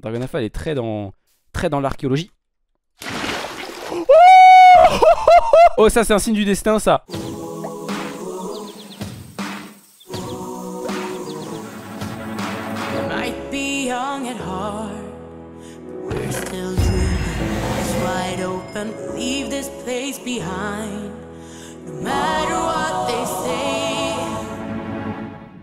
Dragon Alpha, elle est très dans, très dans l'archéologie. Oh, oh ça, c'est un signe du destin, ça. open, leave this place behind. No matter what.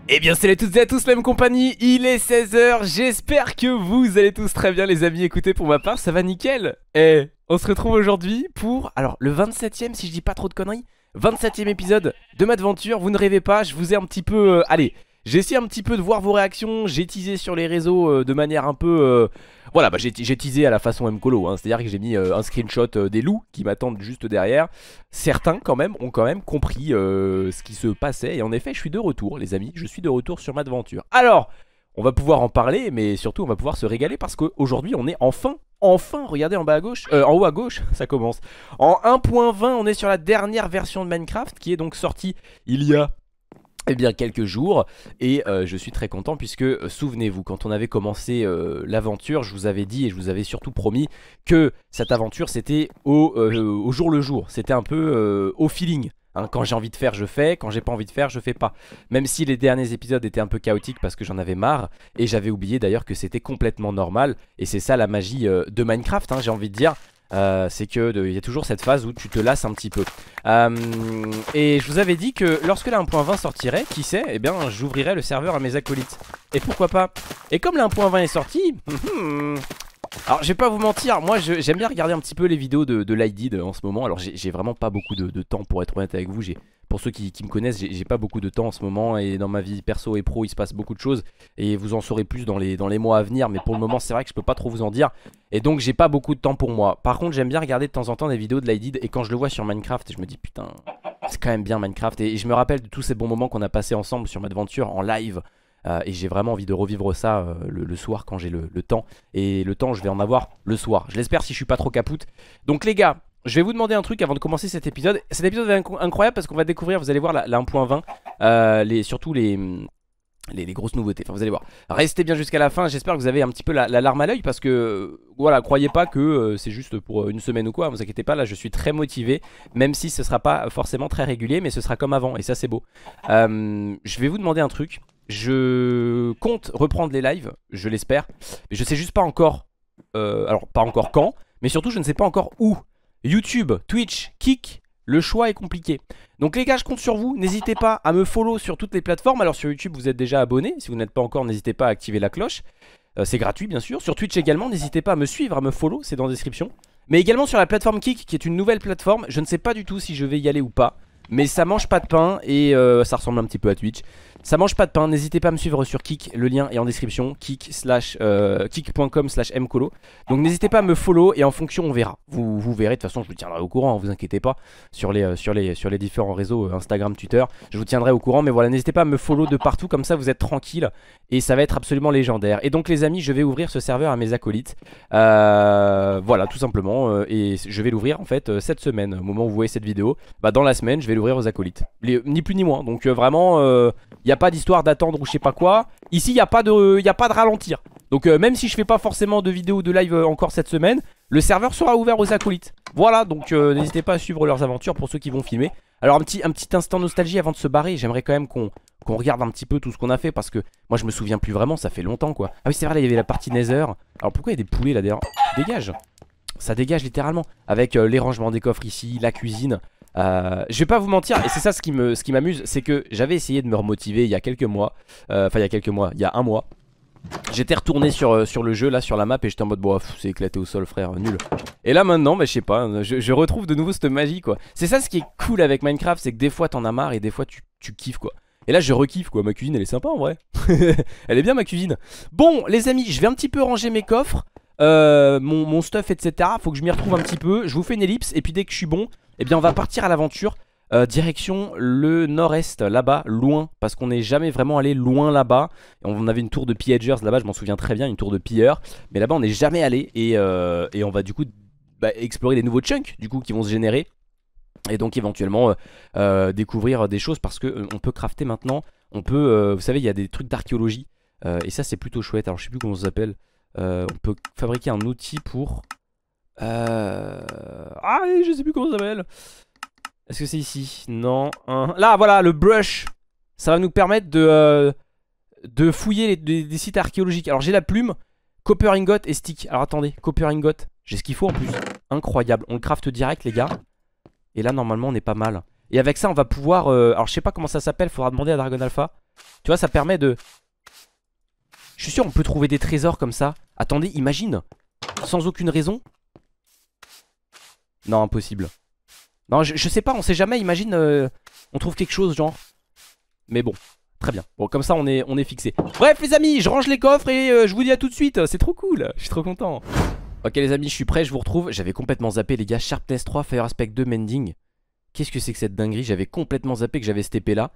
Eh bien salut à toutes et à tous, même compagnie, il est 16h, j'espère que vous allez tous très bien les amis, écoutez pour ma part ça va nickel Et eh, on se retrouve aujourd'hui pour, alors le 27ème si je dis pas trop de conneries, 27ème épisode de Madventure, vous ne rêvez pas, je vous ai un petit peu, euh, allez, j'ai essayé un petit peu de voir vos réactions, j'ai teasé sur les réseaux euh, de manière un peu... Euh, voilà, bah, j'ai teasé à la façon Mcolo, hein. c'est-à-dire que j'ai mis euh, un screenshot des loups qui m'attendent juste derrière. Certains quand même ont quand même compris ce qui se passait et en effet je suis de retour les amis, je suis de retour sur ma aventure. Alors, on va pouvoir en parler mais surtout on va pouvoir se régaler parce qu'aujourd'hui on est enfin Enfin, regardez en bas à gauche, en haut à gauche, ça commence. En 1.20, on est sur la dernière version de Minecraft qui est donc sortie il y a eh bien quelques jours et euh, je suis très content puisque euh, souvenez-vous quand on avait commencé euh, l'aventure je vous avais dit et je vous avais surtout promis que cette aventure c'était au, jour le jour c'était un peu au feeling hein. quand j'ai envie de faire je fais quand j'ai pas envie de faire je fais pas même si les derniers épisodes étaient un peu chaotiques parce que j'en avais marre et j'avais oublié d'ailleurs que c'était complètement normal et c'est ça la magie de Minecraft hein, j'ai envie de dire euh, c'est que il y a toujours cette phase où tu te lasses un petit peu. Euh, et je vous avais dit que lorsque la 1.20 sortirait, qui sait, eh bien j'ouvrirai le serveur à mes acolytes. Et pourquoi pas Et comme la 1.20 est sortie, Alors je vais pas vous mentir, moi j'aime bien regarder un petit peu les vidéos de, de en ce moment Alors j'ai vraiment pas beaucoup de temps pour être honnête avec vous J'ai pour ceux qui, me connaissent, j'ai pas beaucoup de temps en ce moment et dans ma vie perso et pro, il se passe beaucoup de choses et vous en saurez plus dans les, dans les mois à venir. Mais pour le moment, c'est vrai que je peux pas trop vous en dire et donc j'ai pas beaucoup de temps pour moi. Par contre, j'aime bien regarder de temps en temps des vidéos de Lydid et quand je le vois sur Minecraft, je me dis putain, c'est quand même bien Minecraft et, je me rappelle de tous ces bons moments qu'on a passé ensemble sur Madventure en live. Euh, et j'ai vraiment envie de revivre ça euh, le, soir quand j'ai le, le, temps. Et le temps, je vais en avoir le soir. Je l'espère si je suis pas trop capoute. Donc les gars, je vais vous demander un truc avant de commencer cet épisode. Cet épisode est incroyable parce qu'on va découvrir, vous allez voir, la, 1.20, euh, surtout les, grosses nouveautés. vous allez voir. Restez bien jusqu'à la fin. J'espère que vous avez un petit peu la, larme à l'œil parce que, voilà, croyez pas que euh, c'est juste pour euh, une semaine ou quoi. Vous inquiétez pas, là, je suis très motivé, même si ce sera pas forcément très régulier, mais ce sera comme avant. Et ça, c'est beau. je vais vous demander un truc. Je compte reprendre les lives, je l'espère. Mais je sais juste pas encore. alors, pas encore quand, mais surtout, je ne sais pas encore où. YouTube, Twitch, Kik, le choix est compliqué. Donc les gars, je compte sur vous. N'hésitez pas à me follow sur toutes les plateformes. Alors sur YouTube, vous êtes déjà abonné. Si vous n'êtes pas encore, n'hésitez pas à activer la cloche. Euh, c'est gratuit, bien sûr. Sur Twitch également, n'hésitez pas à me suivre, à me follow. C'est dans la description. Mais également sur la plateforme Kik, qui est une nouvelle plateforme. Je ne sais pas du tout si je vais y aller ou pas. Mais ça mange pas de pain et euh, ça ressemble un petit peu à Twitch. Ça mange pas de pain, n'hésitez pas à me suivre sur Kik, le lien est en description, Kik.com slash euh, kick.com mcolo. Donc n'hésitez pas à me follow et en fonction on verra. Vous, verrez, de toute façon je vous tiendrai au courant, hein, vous inquiétez pas, sur les, euh, sur les, sur les différents réseaux Instagram, Twitter, je vous tiendrai au courant. Mais voilà, n'hésitez pas à me follow de partout, comme ça vous êtes tranquille et ça va être absolument légendaire. Et donc les amis, je vais ouvrir ce serveur à mes acolytes. voilà, tout simplement, et je vais l'ouvrir en fait cette semaine, au moment où vous voyez cette vidéo. Bah, dans la semaine, je vais Ouvrir aux acolytes. ni plus ni moins. Donc euh, vraiment, il euh, n'y a pas d'histoire d'attendre ou je sais pas quoi. Ici, il n'y a, pas de, y a pas de ralentir. Donc euh, même si je fais pas forcément de vidéo ou de live encore cette semaine, le serveur sera ouvert aux acolytes. Voilà, donc n'hésitez pas à suivre leurs aventures pour ceux qui vont filmer. Alors un petit, un petit instant nostalgie avant de se barrer. J'aimerais quand même qu'on regarde un petit peu tout ce qu'on a fait parce que moi je me souviens plus vraiment, ça fait longtemps quoi. Ah oui c'est vrai, là il y avait la partie Nether. Alors pourquoi il y a des poulets là derrière Dégage ça dégage littéralement. Avec euh, les rangements des coffres ici, la cuisine. Euh, je vais pas vous mentir, et c'est ça ce qui ce m'amuse, c'est que j'avais essayé de me remotiver il y a quelques mois. Euh, enfin, il y a quelques mois, il y a un mois. J'étais retourné sur, sur, le jeu, là, sur la map, et j'étais en mode, bof, c'est éclaté au sol, frère, nul. Et là, maintenant, mais bah, je sais pas, je, retrouve de nouveau cette magie, quoi. C'est ça ce qui est cool avec Minecraft, c'est que des fois, t'en as marre, et des fois, tu, tu kiffes, quoi. Et là je rekiffe quoi, ma cuisine elle est sympa en vrai. elle est bien ma cuisine. Bon les amis, je vais un petit peu ranger mes coffres. Euh, mon, mon, stuff, etc. Faut que je m'y retrouve un petit peu. Je vous fais une ellipse et puis dès que je suis bon, eh bien on va partir à l'aventure. Euh, direction le nord-est, là-bas, loin, parce qu'on n'est jamais vraiment allé loin là-bas. On avait une tour de pillagers là-bas, je m'en souviens très bien, une tour de pilleurs, mais là-bas on n'est jamais allé et, euh, et, on va du coup bah, explorer les nouveaux chunks du coup qui vont se générer et donc éventuellement découvrir des choses parce que on peut crafter maintenant. On peut, vous savez, il y a des trucs d'archéologie et ça c'est plutôt chouette. Alors je sais plus comment ça s'appelle. Euh, on peut fabriquer un outil pour... Euh, ah, je sais plus comment ça s'appelle. Est-ce que c'est ici Non. Hein. Là, voilà, le brush. Ça va nous permettre de, euh, de fouiller des, sites archéologiques. Alors, j'ai la plume, copper et stick. Alors, attendez, copper ingot. J'ai ce qu'il faut en plus. Incroyable. On le craft direct, les gars. Et là, normalement, on est pas mal. Et avec ça, on va pouvoir... alors, je sais pas comment ça s'appelle. Faudra demander à Dragon Alpha. Tu vois, ça permet de... Je suis sûr, on peut trouver des trésors comme ça. Attendez, imagine. Sans aucune raison. Non, impossible. Non, je, sais pas, on sait jamais. Imagine, euh, on trouve quelque chose, genre. Mais bon, très bien. Bon, comme ça, on est, on est fixé. Bref, les amis, je range les coffres et euh, je vous dis à tout de suite. C'est trop cool. Je suis trop content. Ok, les amis, je suis prêt, je vous retrouve. J'avais complètement zappé, les gars. Sharpness 3, Fire Aspect 2, Mending. Qu'est-ce que c'est que cette dinguerie J'avais complètement zappé que j'avais cette épée là.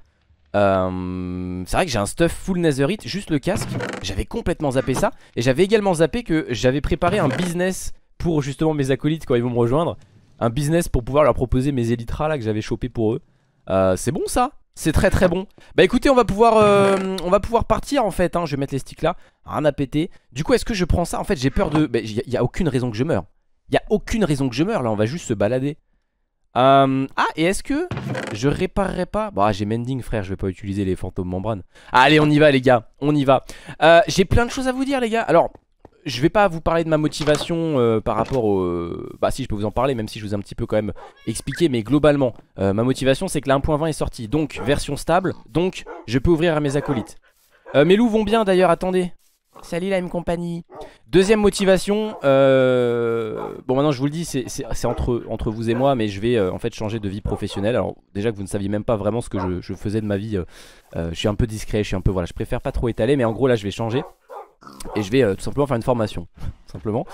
Euh, c'est vrai que j'ai un stuff full Netherite, juste le casque. J'avais complètement zappé ça. Et j'avais également zappé que j'avais préparé un business pour justement mes acolytes quand ils vont me rejoindre. Un business pour pouvoir leur proposer mes élytras là que j'avais chopé pour eux. Euh, c'est bon ça c'est très très bon Bah écoutez on va pouvoir euh, On va pouvoir partir en fait hein. Je vais mettre les sticks là Rien à péter Du coup est-ce que je prends ça En fait j'ai peur de Il bah, y a aucune raison que je meure Il y a aucune raison que je meure Là on va juste se balader euh, ah, et est-ce que je réparerai pas Bah, j'ai Mending, frère, je vais pas utiliser les fantômes membranes. Allez, on y va, les gars, on y va. Euh, j'ai plein de choses à vous dire, les gars. Alors, je vais pas vous parler de ma motivation euh, par rapport au... Bah, si, je peux vous en parler, même si je vous ai un petit peu quand même expliqué. Mais globalement, ma motivation, c'est que la 1.20 est sortie. Donc, version stable. Donc, je peux ouvrir à mes acolytes. mes loups vont bien, d'ailleurs, attendez. Salut la même compagnie. Deuxième motivation, euh, bon maintenant je vous le dis, c'est entre, entre vous et moi, mais je vais euh, en fait changer de vie professionnelle. Alors déjà que vous ne saviez même pas vraiment ce que je, faisais de ma vie, euh, je suis un peu discret, je suis un peu voilà, je préfère pas trop étaler, mais en gros là je vais changer et je vais euh, tout simplement faire une formation. simplement,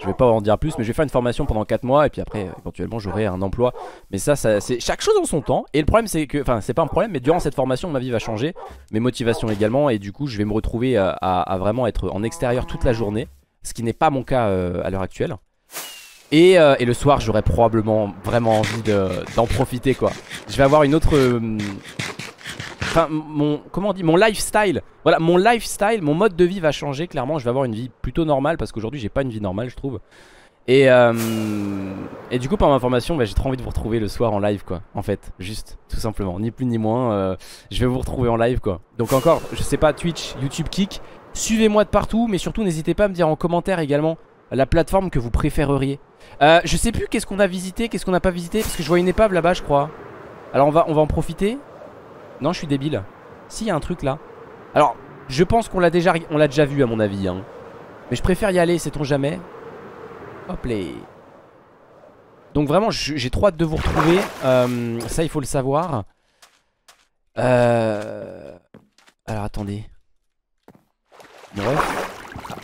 je vais pas en dire plus, mais je vais faire une formation pendant 4 mois et puis après, euh, éventuellement, j'aurai un emploi. Mais ça, c'est chaque chose en son temps. Et le problème, c'est que, enfin, c'est pas un problème, mais durant cette formation, ma vie va changer, mes motivations également, et du coup, je vais me retrouver à, vraiment être en extérieur toute la journée, ce qui n'est pas mon cas euh, à l'heure actuelle. Et, le soir, j'aurais probablement vraiment envie d'en profiter, quoi. Je vais avoir une autre, enfin mon comment on dit mon lifestyle voilà mon lifestyle mon mode de vie va changer clairement je vais avoir une vie plutôt normale parce qu'aujourd'hui j'ai pas une vie normale je trouve et euh, et du coup par ma formation bah, j'ai trop envie de vous retrouver le soir en live quoi en fait juste tout simplement ni plus ni moins euh, je vais vous retrouver en live quoi donc encore je sais pas Twitch YouTube Kick suivez-moi de partout mais surtout n'hésitez pas à me dire en commentaire également la plateforme que vous préféreriez euh, je sais plus qu'est-ce qu'on a visité qu'est-ce qu'on n'a pas visité parce que je vois une épave là-bas je crois alors on va on va en profiter non, je suis débile. Si, y a un truc là. Alors, je pense qu'on l'a déjà, déjà vu à mon avis. Hein. Mais je préfère y aller, sait-on jamais. Hop les. Donc vraiment, j'ai trop hâte de vous retrouver. Euh, ça, il faut le savoir. Euh... Alors attendez. Bref.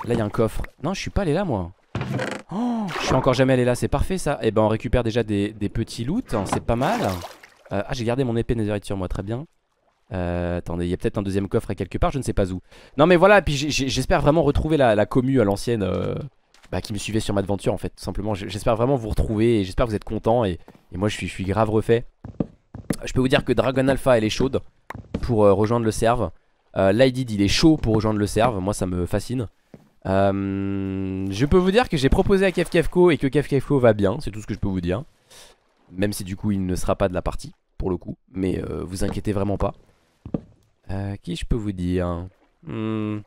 Là, il y a un coffre. Non, je suis pas allé là, moi. Oh, je suis encore jamais allé là, c'est parfait ça. Et eh ben, on récupère déjà des, petits loots, hein. c'est pas mal. Euh, ah, j'ai gardé mon épée netherite sur moi, très bien. Euh, attendez, il y a peut-être un deuxième coffre à quelque part, je ne sais pas où. Non mais voilà, puis j'espère vraiment retrouver la, commu à l'ancienne euh, bah, qui me suivait sur ma aventure en fait, simplement. J'espère vraiment vous retrouver et j'espère que vous êtes contents et, moi je suis, grave refait. Je peux vous dire que Dragon Alpha elle est chaude pour euh, rejoindre le serve. L'IDD il est chaud pour rejoindre le serve, moi ça me fascine. je peux vous dire que j'ai proposé à Kefkefko et que Kefkefko va bien, c'est tout ce que je peux vous dire. Même si du coup il ne sera pas de la partie pour le coup, mais vous inquiétez vraiment pas. Euh, qui je peux vous dire hmm.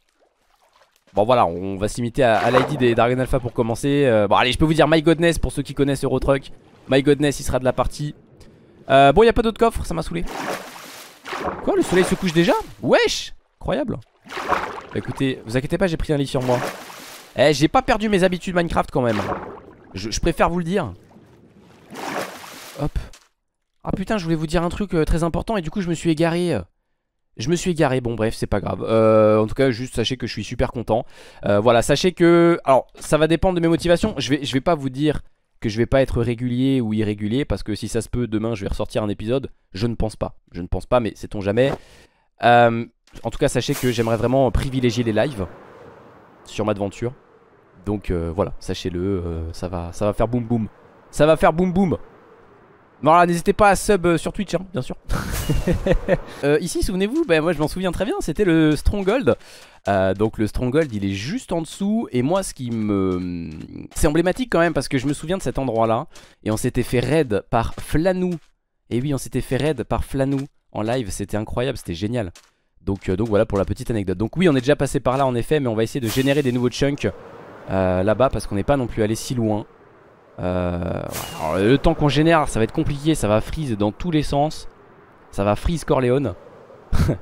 Bon voilà, on va s'imiter à, à l'ID des Dragon Alpha pour commencer. Euh, bon allez, je peux vous dire My Godness pour ceux qui connaissent Eurotruck. My Godness, il sera de la partie. Euh, bon, il a pas d'autre coffre, ça m'a saoulé. Quoi, le soleil se couche déjà Wesh Incroyable. Bah, écoutez, vous inquiétez pas, j'ai pris un lit sur moi. Eh, j'ai pas perdu mes habitudes Minecraft quand même. Je, préfère vous le dire. Hop. Ah putain, je voulais vous dire un truc très important et du coup je me suis égaré. Je me suis égaré, bon bref, c'est pas grave. Euh, en tout cas, juste sachez que je suis super content. Euh, voilà, sachez que... Alors, ça va dépendre de mes motivations. Je vais, je vais pas vous dire que je vais pas être régulier ou irrégulier, parce que si ça se peut, demain, je vais ressortir un épisode. Je ne pense pas. Je ne pense pas, mais sait-on jamais. Euh, en tout cas, sachez que j'aimerais vraiment privilégier les lives sur ma aventure. Donc voilà, sachez-le, ça, va, ça va faire boum boum. Ça va faire boum boum voilà, n'hésitez pas à sub euh, sur Twitch, hein, bien sûr. Euh, ici, souvenez-vous, bah, moi je m'en souviens très bien, c'était le Stronghold. Euh, donc le Stronghold il est juste en dessous et moi ce qui me... C'est emblématique quand même parce que je me souviens de cet endroit là et on s'était fait raid par Flanou. Et oui on s'était fait raid par Flanou en live, c'était incroyable, c'était génial. Donc, euh, donc voilà pour la petite anecdote. Donc oui on est déjà passé par là en effet mais on va essayer de générer des nouveaux chunks là-bas parce qu'on n'est pas non plus allé si loin. Euh, le temps qu'on génère, ça va être compliqué, ça va freeze dans tous les sens. Ça va freeze Corleone.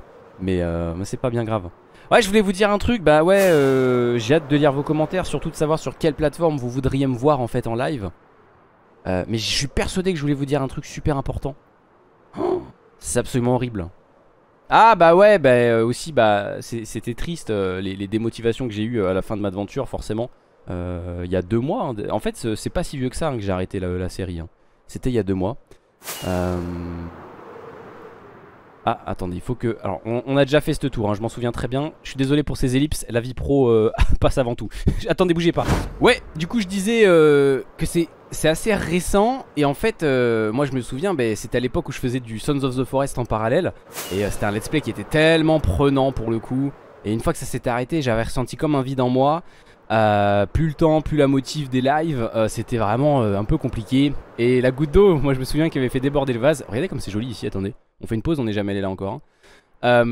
Euh, mais, c'est pas bien grave. Ouais, je voulais vous dire un truc, bah ouais, euh, j'ai hâte de lire vos commentaires, surtout de savoir sur quelle plateforme vous voudriez me voir en fait en live. mais je suis persuadé que je voulais vous dire un truc super important. c'est absolument horrible. Ah bah ouais, bah aussi, bah c'était triste les, les, démotivations que j'ai eues à la fin de ma aventure, forcément. Euh, il y a deux mois. Hein, en fait, c'est pas si vieux que ça hein, que j'ai arrêté la, série. Hein. C'était il y a deux mois. Euh, ah, attendez, il faut que... Alors, on, a déjà fait ce tour, je m'en souviens très bien. Je suis désolé pour ces ellipses, la vie pro euh, passe avant tout. attendez, bougez pas. Ouais, du coup, je disais que c'est... assez récent et en fait moi je me souviens ben, c'était à l'époque où je faisais du Sons of the Forest en parallèle et c'était un let's play qui était tellement prenant pour le coup et une fois que ça s'était arrêté j'avais ressenti comme un vide en moi euh, plus le temps, plus la motive des lives, euh, c'était vraiment euh, un peu compliqué. Et la goutte d'eau, moi je me souviens qu'il avait fait déborder le vase. Regardez comme c'est joli ici, attendez. On fait une pause, on n'est jamais allé là encore. Hein.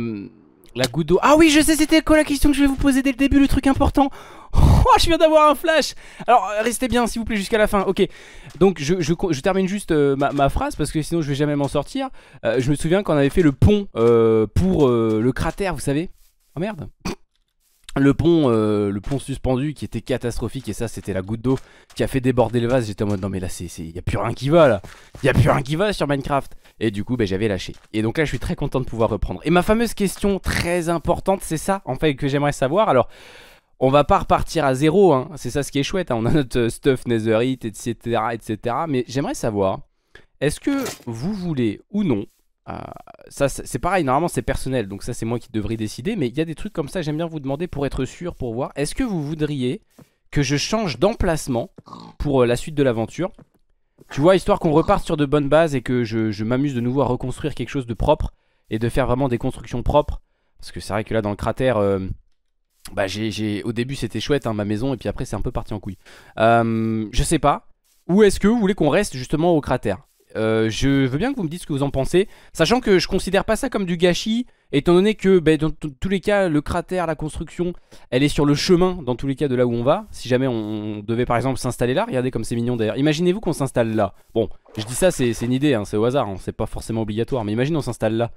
la goutte d'eau. Ah oui, je sais, c'était quoi la question que je vais vous poser dès le début, le truc important Oh, je viens d'avoir un flash Alors, restez bien, s'il vous plaît, jusqu'à la fin. Ok, donc je, termine juste ma, phrase, parce que sinon je vais jamais m'en sortir. je me souviens qu'on avait fait le pont pour le cratère, vous savez. Oh merde le pont, euh, le pont suspendu qui était catastrophique et ça c'était la goutte d'eau qui a fait déborder le vase. J'étais en mode non mais là c'est y a plus rien qui va là, y a plus rien qui va sur Minecraft. Et du coup ben, j'avais lâché. Et donc là je suis très content de pouvoir reprendre. Et ma fameuse question très importante c'est ça en fait que j'aimerais savoir. Alors on va pas repartir à zéro, hein. c'est ça ce qui est chouette. Hein. On a notre euh, stuff netherite etc etc. Mais j'aimerais savoir est-ce que vous voulez ou non euh, ça, c'est pareil, normalement c'est personnel, donc ça c'est moi qui devrais décider, mais il y a des trucs comme ça, j'aime bien vous demander pour être sûr, pour voir, est-ce que vous voudriez que je change d'emplacement pour euh, la suite de l'aventure Tu vois, histoire qu'on reparte sur de bonnes bases et que je, m'amuse de nouveau à reconstruire quelque chose de propre et de faire vraiment des constructions propres, parce que c'est vrai que là dans le cratère... Euh, bah j'ai, au début c'était chouette hein, ma maison et puis après c'est un peu parti en couille. je sais pas. Ou est-ce que vous voulez qu'on reste justement au cratère euh, je veux bien que vous me dites ce que vous en pensez, sachant que je considère pas ça comme du gâchis, étant donné que ben, dans tous les cas, le cratère, la construction, elle est sur le chemin, dans tous les cas, de là où on va. Si jamais on devait par exemple s'installer là, regardez comme c'est mignon d'ailleurs. Imaginez-vous qu'on s'installe là. Bon, je dis ça, c'est une idée, hein, c'est au hasard, hein, c'est pas forcément obligatoire, mais imaginez on s'installe là.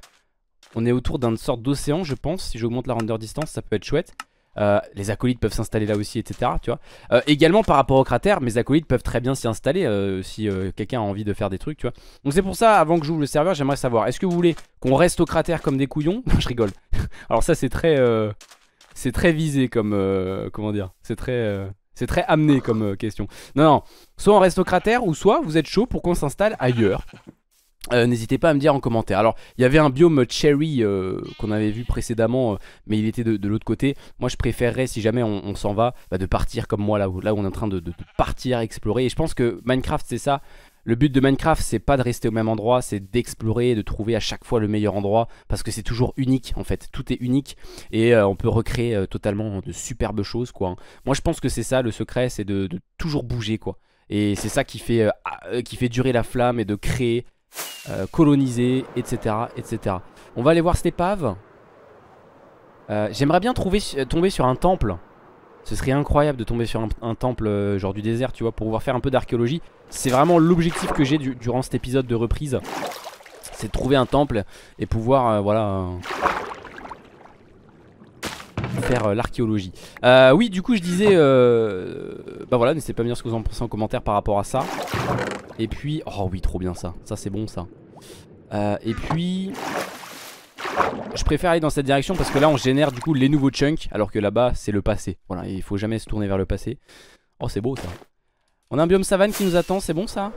On est autour d'une sorte d'océan, je pense. Si j'augmente la render distance, ça peut être chouette. Euh, les acolytes peuvent s'installer là aussi, etc. Tu vois. Euh, également par rapport au cratère, mes acolytes peuvent très bien s'y installer euh, si quelqu'un a envie de faire des trucs, tu vois. Donc c'est pour ça, avant que j'ouvre le serveur, j'aimerais savoir, est-ce que vous voulez qu'on reste au cratère comme des couillons Je rigole. Alors ça c'est très, c'est très visé comme, comment dire, c'est très, c'est très amené comme question. Non, non, soit on reste au cratère ou soit vous êtes chaud pour qu'on s'installe ailleurs. Euh, n'hésitez pas à me dire en commentaire. Alors, il y avait un biome Cherry euh, qu'on avait vu précédemment, euh, mais il était de, l'autre côté. Moi, je préférerais, si jamais on, s'en va, bah, de partir comme moi là où, là on est en train de, partir explorer. Et je pense que Minecraft, c'est ça. Le but de Minecraft, c'est pas de rester au même endroit, c'est d'explorer de trouver à chaque fois le meilleur endroit parce que c'est toujours unique en fait. Tout est unique et on peut recréer totalement de superbes choses quoi. Hein. Moi, je pense que c'est ça le secret, c'est de, toujours bouger quoi. Et c'est ça qui fait, ah, qui fait durer la flamme et de créer euh, Coloniser etc., etc. On va aller voir cette épave. Euh, j'aimerais bien trouver, tomber sur un temple. Ce serait incroyable de tomber sur un, temple euh, genre du désert, tu vois, pour pouvoir faire un peu d'archéologie. C'est vraiment l'objectif que j'ai durant cet épisode de reprise. C'est de trouver un temple et pouvoir, voilà, faire euh, l'archéologie. Euh, oui, du coup, je disais. Euh, bah voilà, n'hésitez pas à me dire ce que vous en pensez en commentaire par rapport à ça. Et puis. Oh oui, trop bien ça. Ça, c'est bon ça. et puis. Je préfère aller dans cette direction parce que là on génère du coup les nouveaux chunks alors que là-bas c'est le passé. Voilà, il faut jamais se tourner vers le passé. Oh c'est beau ça. On a un biome savane qui nous attend, c'est bon ça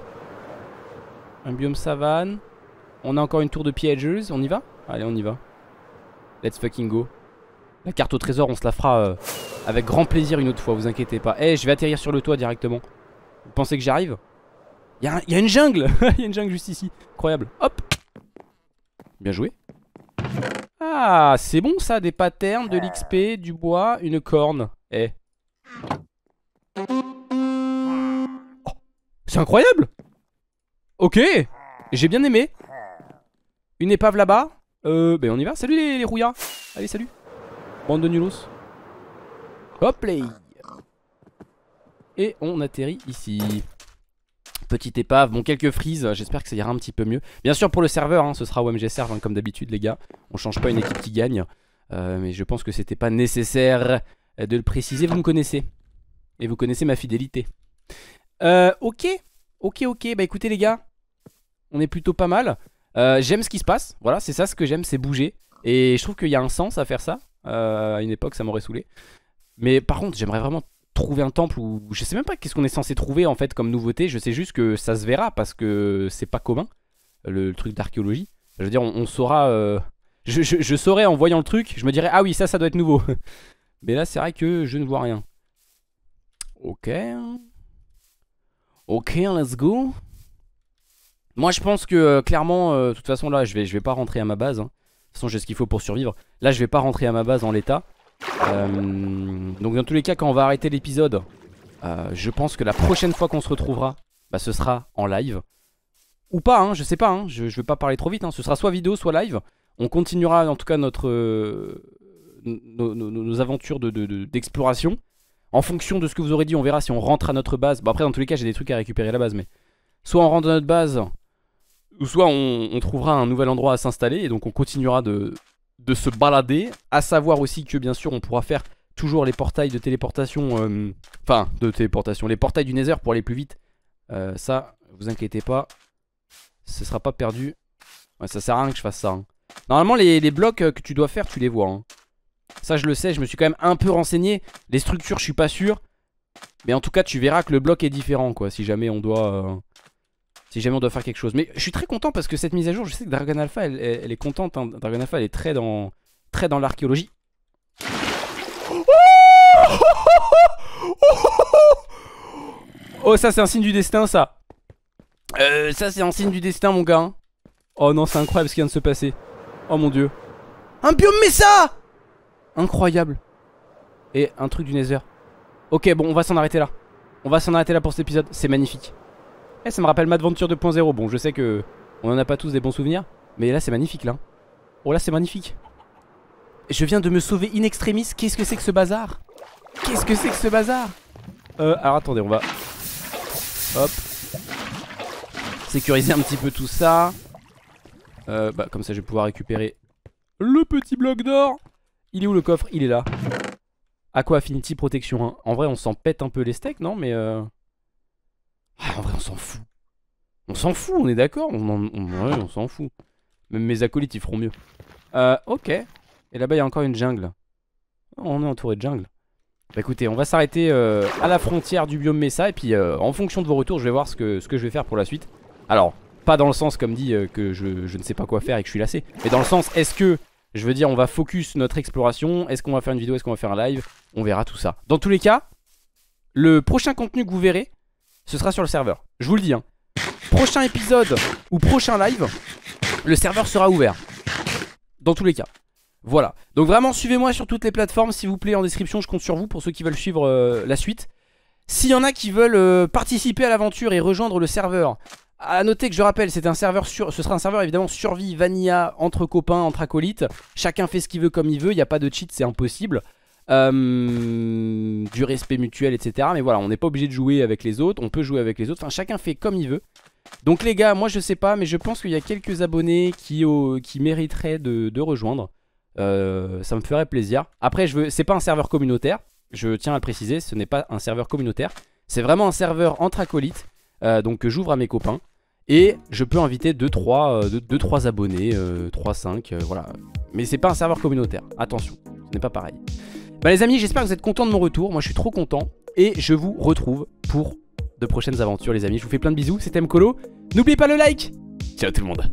Un biome savane. On a encore une tour de pièges on y va Allez on y va. Let's fucking go. La carte au trésor, on se la fera euh, avec grand plaisir une autre fois, vous inquiétez pas. Eh, je vais atterrir sur le toit directement. Vous pensez que j'y arrive Il y, a une jungle Il y a une jungle juste ici. Incroyable. Hop Bien joué. Ah, c'est bon ça, des patterns, de l'XP, du bois, une corne. Eh. Oh, c'est incroyable Ok J'ai bien aimé. Une épave là-bas. Euh, ben on y va. Salut les, les rouillards. Allez, salut. Bande de nulos. Hop play Et on atterrit ici. Petite épave, bon quelques frises, j'espère que ça ira un petit peu mieux. Bien sûr pour le serveur, hein, ce sera OMG Serve hein, comme d'habitude les gars. On change pas une équipe qui gagne. Euh, mais je pense que c'était pas nécessaire de le préciser, vous me connaissez. Et vous connaissez ma fidélité. Euh, ok, ok, ok, bah écoutez les gars, on est plutôt pas mal. Euh, j'aime ce qui se passe, voilà, c'est ça ce que j'aime, c'est bouger. Et je trouve qu'il y a un sens à faire ça. Euh, à une époque, ça m'aurait saoulé. Mais par contre, j'aimerais vraiment trouver un temple où je sais même pas qu'est-ce qu'on est censé trouver en fait comme nouveauté. Je sais juste que ça se verra parce que c'est pas commun le, truc d'archéologie. Je veux dire, on, saura. Euh, je, saurais en voyant le truc, je me dirais ah oui, ça, ça doit être nouveau. Mais là, c'est vrai que je ne vois rien. Ok. Ok, let's go. Moi, je pense que euh, clairement, de toute façon, là, je vais, je vais pas rentrer à ma base. Hein façon, j'ai ce qu'il faut pour survivre. Là, je vais pas rentrer à ma base en l'état. Euh, donc, dans tous les cas, quand on va arrêter l'épisode, euh, je pense que la prochaine fois qu'on se retrouvera, bah, ce sera en live. Ou pas, je hein, je sais pas, hein. je, ne vais pas parler trop vite. Hein. ce sera soit vidéo, soit live. On continuera en tout cas notre, euh, nos, aventures d'exploration. De, en fonction de ce que vous aurez dit, on verra si on rentre à notre base. Bon, après, dans tous les cas, j'ai des trucs à récupérer à la base, mais soit on rentre à notre base, ou soit on, trouvera un nouvel endroit à s'installer et donc on continuera de, se balader. À savoir aussi que bien sûr on pourra faire toujours les portails de téléportation, euh, enfin de téléportation, les portails du Nether pour aller plus vite. Euh, ça, vous inquiétez pas, ce sera pas perdu. Ouais, ça sert à rien que je fasse ça. Hein. Normalement les, blocs euh, que tu dois faire, tu les vois. Hein. Ça je le sais, je me suis quand même un peu renseigné. Les structures, je suis pas sûr. Mais en tout cas, tu verras que le bloc est différent quoi, si jamais on doit si jamais on doit faire quelque chose. Mais je suis très content parce que cette mise à jour, je sais que Dragon Alpha, elle, est contente. Hein. Dragon Alpha, elle est très dans, très dans l'archéologie. Oh, ça, c'est un signe du destin, ça. Euh, ça, c'est un signe du destin, mon gars. Oh non, c'est incroyable ce qui vient de se passer. Oh mon dieu. Un biome ça. Incroyable. Et un truc du Nether. Ok, bon, on va s'en arrêter là. On va s'en arrêter là pour cet épisode. C'est magnifique. Eh, ça me rappelle Madventure 2.0. Bon, je sais que on en a pas tous des bons souvenirs, mais là c'est magnifique là. Oh là, c'est magnifique. Je viens de me sauver in extremis. Qu'est-ce que c'est que ce bazar Qu'est-ce que c'est que ce bazar Euh, alors attendez, on va. Hop. Sécuriser un petit peu tout ça. Euh, bah, comme ça, je vais pouvoir récupérer le petit bloc d'or. Il est où le coffre Il est là. Aqua Affinity Protection 1. Hein en vrai, on s'en pète un peu les steaks, non Mais. Euh... Ah, en vrai, on s'en fout. On s'en fout, on est d'accord on, ouais, on s'en fout. Même mes acolytes, ils feront mieux. Euh, ok. Et là-bas, il y a encore une jungle. Oh, on est entouré de jungle. Bah écoutez, on va s'arrêter euh, à la frontière du biome Mesa. Et puis, euh, en fonction de vos retours, je vais voir ce que, ce que je vais faire pour la suite. Alors, pas dans le sens, comme dit, que je, je ne sais pas quoi faire et que je suis lassé. Mais dans le sens, est-ce que je veux dire, on va focus notre exploration. Est-ce qu'on va faire une vidéo Est-ce qu'on va faire un live On verra tout ça. Dans tous les cas, le prochain contenu que vous verrez, ce sera sur le serveur. Je vous le dis. Hein. Prochain épisode ou prochain live, le serveur sera ouvert. Dans tous les cas. Voilà. Donc vraiment, suivez-moi sur toutes les plateformes, s'il vous plaît, en description, je compte sur vous pour ceux qui veulent suivre euh, la suite. S'il y en a qui veulent euh, participer à l'aventure et rejoindre le serveur, à noter que je rappelle, c'est un serveur ce sera un serveur évidemment survie, vanilla, entre copains, entre acolytes. Chacun fait ce qu'il veut comme il veut, il n'y a pas de cheat, c'est impossible. Euh, du respect mutuel, etc. Mais voilà, on n'est pas obligé de jouer avec les autres, on peut jouer avec les autres, enfin chacun fait comme il veut. Donc les gars, moi je sais pas, mais je pense qu'il y a quelques abonnés qui, mériteraient de, rejoindre. Euh, ça me ferait plaisir. Après, je c'est pas un serveur communautaire, je tiens à le préciser, ce n'est pas un serveur communautaire. C'est vraiment un serveur entre acolytes, euh, donc que j'ouvre à mes copains. Et je peux inviter 2-3 deux, trois abonnés, 3-5, voilà. Mais c'est pas un serveur communautaire, attention, ce n'est pas pareil. Bah les amis, j'espère que vous êtes contents de mon retour. Moi, je suis trop content. Et je vous retrouve pour de prochaines aventures, les amis. Je vous fais plein de bisous. C'était Mkolo. N'oubliez pas le like. Ciao tout le monde.